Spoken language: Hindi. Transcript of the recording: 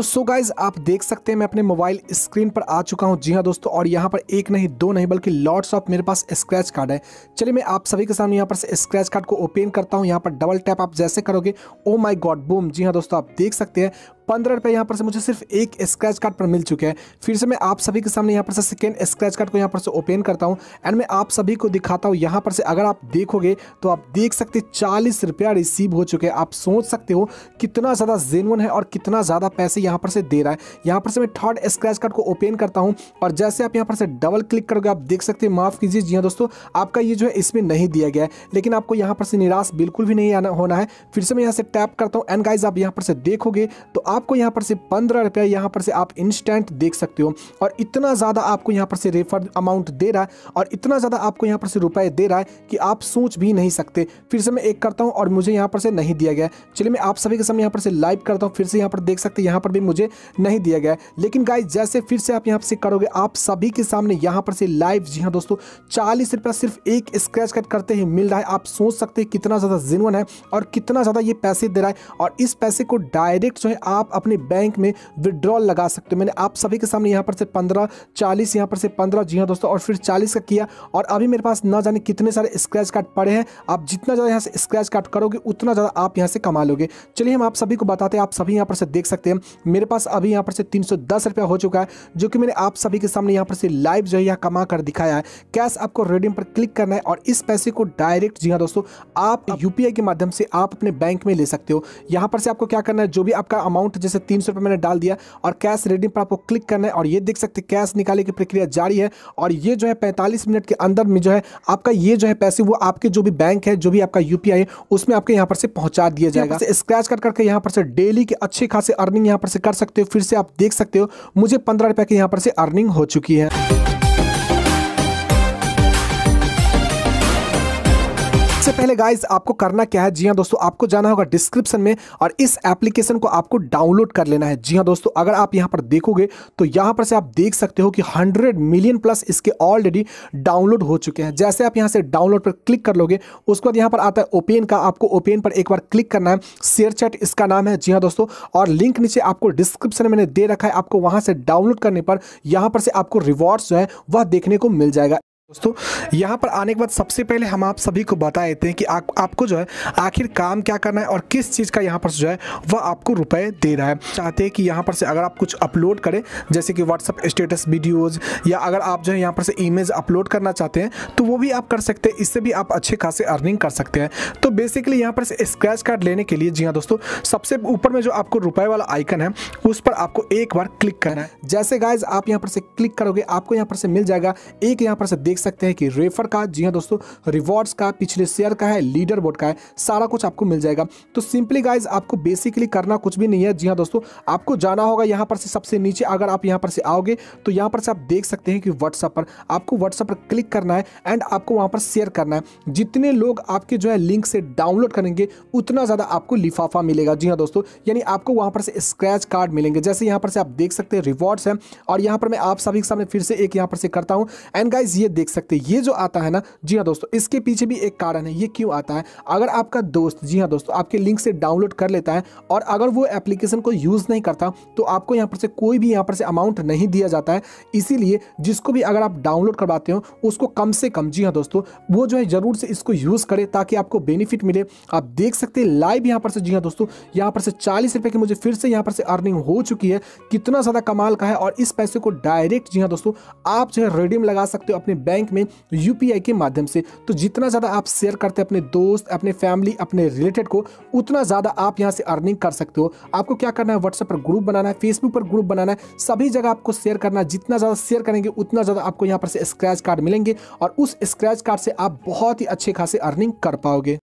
तो सो गाइज आप देख सकते हैं मैं अपने मोबाइल स्क्रीन पर आ चुका हूं जी हाँ दोस्तों और यहाँ पर एक नहीं दो नहीं बल्कि लॉट्स ऑफ मेरे पास स्क्रैच कार्ड है चलिए मैं आप सभी के सामने यहाँ पर से स्क्रैच कार्ड को ओपन करता हूँ यहाँ पर डबल टैप आप जैसे करोगे ओ माई गॉड बूम जी हाँ दोस्तों आप देख सकते हैं पंद्रह रुपये यहाँ पर से मुझे सिर्फ एक स्क्रैच कार्ड पर मिल चुके हैं फिर से मैं आप सभी के सामने यहाँ पर से सेकेंड स्क्रैच कार्ड को यहाँ पर से ओपन करता हूँ एंड मैं आप सभी को दिखाता हूँ यहाँ पर से अगर आप देखोगे तो आप देख सकते चालीस रुपया रिसीव हो चुके हैं आप सोच सकते हो कितना ज़्यादा जेनवन है और कितना ज़्यादा पैसे यहाँ पर से दे रहा है यहाँ पर से मैं थर्ड स्क्रैच कार्ड को ओपन करता हूँ और जैसे आप यहाँ पर से डबल क्लिक करोगे आप देख सकते हैं माफ़ कीजिए जी हाँ दोस्तों आपका ये जो है इसमें नहीं दिया गया है लेकिन आपको यहाँ पर से निराश बिल्कुल भी नहीं आना होना है फिर से मैं यहाँ से टैप करता हूँ एंड गाइज आप यहाँ पर से देखोगे तो आप आपको यहाँ पर से पंद्रह रुपया यहाँ पर से आप इंस्टेंट देख सकते हो और इतना ज़्यादा आपको यहाँ पर से रेफर अमाउंट दे रहा है और इतना ज़्यादा आपको यहाँ पर से रुपये दे रहा है कि आप सोच भी नहीं सकते फिर से मैं एक करता हूँ और मुझे यहाँ पर से नहीं दिया गया चलिए मैं आप सभी के सामने यहाँ पर से लाइव करता हूँ फिर से यहाँ पर देख सकते यहाँ पर भी मुझे नहीं दिया गया लेकिन गाय जैसे फिर से आप यहाँ से करोगे आप सभी के सामने यहाँ पर से लाइव जी हाँ दोस्तों चालीस रुपया सिर्फ एक स्क्रैच कट करते ही मिल रहा है आप सोच सकते हैं कितना ज़्यादा जिनवन है और कितना ज़्यादा ये पैसे दे रहा है और इस पैसे को डायरेक्ट जो है आप अपने बैंक में विड्रॉल लगा सकते हो मैंने आप सभी के सामने यहाँ पर से पंद्रह चालीस यहाँ पर से पंद्रह जी हाँ दोस्तों और फिर चालीस का किया और अभी मेरे पास ना जाने कितने सारे स्क्रैच कार्ड पड़े हैं आप जितना ज़्यादा यहाँ से स्क्रैच कार्ड करोगे उतना ज़्यादा आप यहाँ से कमा लोगे चलिए हम आप सभी को बताते हैं आप सभी यहाँ पर से देख सकते हैं मेरे पास अभी यहाँ पर से तीन रुपया हो चुका है जो कि मैंने आप सभी के सामने यहाँ पर से लाइव जो है यहाँ कमा कर दिखाया है कैश आपको रेडियम पर क्लिक करना है और इस पैसे को डायरेक्ट जी हाँ दोस्तों आप यूपीआई के माध्यम से आप अपने बैंक में ले सकते हो यहाँ पर से आपको क्या करना है जो भी आपका अमाउंट अमाउंट जैसे तीन सौ मैंने डाल दिया और कैश रेडिंग पर आपको क्लिक करना है और ये देख सकते हैं कैश निकाले की प्रक्रिया जारी है और ये जो है पैंतालीस मिनट के अंदर में जो है आपका ये जो है पैसे वो आपके जो भी बैंक है जो भी आपका यू है उसमें आपके यहाँ पर से पहुँचा दिया जाएगा स्क्रैच कर करके यहाँ पर से डेली के अच्छे खासे अर्निंग यहाँ पर से कर सकते हो फिर से आप देख सकते हो मुझे पंद्रह रुपये की यहाँ पर से अर्निंग हो चुकी है सबसे पहले गाइज आपको करना क्या है जी हाँ दोस्तों आपको जाना होगा डिस्क्रिप्शन में और इस एप्लीकेशन को आपको डाउनलोड कर लेना है जी हाँ दोस्तों अगर आप यहाँ पर देखोगे तो यहाँ पर से आप देख सकते हो कि 100 मिलियन प्लस इसके ऑलरेडी डाउनलोड हो चुके हैं जैसे आप यहाँ से डाउनलोड पर क्लिक कर लोगे उसके बाद यहाँ पर आता है ओपेन का आपको ओपेन पर एक बार क्लिक करना है शेयर चैट इसका नाम है जी हाँ दोस्तों और लिंक नीचे आपको डिस्क्रिप्शन मैंने दे रखा है आपको वहाँ से डाउनलोड करने पर यहाँ पर से आपको रिवॉर्ड्स जो है वह देखने को मिल जाएगा दोस्तों यहाँ पर आने के बाद सबसे पहले हम आप सभी को बता देते हैं कि आ, आपको जो है आखिर काम क्या करना है और किस चीज़ का यहाँ पर जो है वह आपको रुपए दे रहा है चाहते हैं कि यहाँ पर से अगर आप कुछ अपलोड करें जैसे कि व्हाट्सअप स्टेटस वीडियोज़ या अगर आप जो है यहाँ पर से इमेज अपलोड करना चाहते हैं तो वो भी आप कर सकते हैं इससे भी आप अच्छे खासे अर्निंग कर सकते हैं तो बेसिकली यहाँ पर से स्क्रैच कार्ड लेने के लिए जी हाँ दोस्तों सबसे ऊपर में जो आपको रुपए वाला आइकन है उस पर आपको एक बार क्लिक करना है जैसे गाइज आप यहाँ पर से क्लिक करोगे आपको यहाँ पर से मिल जाएगा एक यहाँ पर से देख देख सकते हैं कि रेफर का जी हाँ दोस्तों रिवॉर्ड्स का पिछले शेयर का है लीडर बोर्ड का है सारा कुछ आपको मिल जाएगा तो सिंपली गाइज आपको बेसिकली करना कुछ भी नहीं है जी हाँ दोस्तों आपको जाना होगा यहाँ पर से सबसे नीचे अगर आप यहाँ पर से आओगे तो यहाँ पर से आप देख सकते हैं कि व्हाट्सअप पर आपको व्हाट्सअप पर क्लिक करना है एंड आपको वहाँ पर शेयर करना है जितने लोग आपके जो है लिंक से डाउनलोड करेंगे उतना ज़्यादा आपको लिफाफा मिलेगा जी हाँ दोस्तों यानी आपको वहाँ पर से स्क्रैच कार्ड मिलेंगे जैसे यहाँ पर से आप देख सकते हैं रिवॉर्ड्स हैं और यहाँ पर मैं आप सभी के सामने फिर से एक यहाँ पर से करता हूँ एंड गाइज ये देख सकते हैं ये जो आता है ना जी हाँ दोस्तों इसके पीछे भी एक कारण है ये क्यों आता है अगर आपका दोस्त जी हाँ दोस्तों आपके लिंक से डाउनलोड कर लेता है और अगर वो एप्लीकेशन को यूज़ नहीं करता तो आपको यहाँ पर से कोई भी यहाँ पर से अमाउंट नहीं दिया जाता है इसीलिए जिसको भी अगर आप डाउनलोड करवाते हो उसको कम से कम जी हाँ दोस्तों वो जो है ज़रूर से इसको यूज़ करें ताकि आपको बेनिफिट मिले आप देख सकते हैं लाइव यहाँ पर से जी हाँ दोस्तों यहाँ पर से चालीस रुपये की मुझे फिर से यहाँ पर से अर्निंग हो चुकी है कितना ज़्यादा कमाल का है और इस पैसे को डायरेक्ट जी हाँ दोस्तों आप जो है रिडीम लगा सकते हो अपने बैंक बैंक में यूपीआई के माध्यम से तो जितना ज़्यादा आप शेयर करते हैं अपने दोस्त अपने फैमिली अपने रिलेटेड को उतना ज़्यादा आप यहाँ से अर्निंग कर सकते हो आपको क्या करना है व्हाट्सएप पर ग्रुप बनाना है फेसबुक पर ग्रुप बनाना है सभी जगह आपको शेयर करना है जितना ज़्यादा शेयर करेंगे उतना ज़्यादा आपको यहाँ पर से स्क्रैच कार्ड मिलेंगे और उस स्क्रैच कार्ड से आप बहुत ही अच्छे खासे अर्निंग कर पाओगे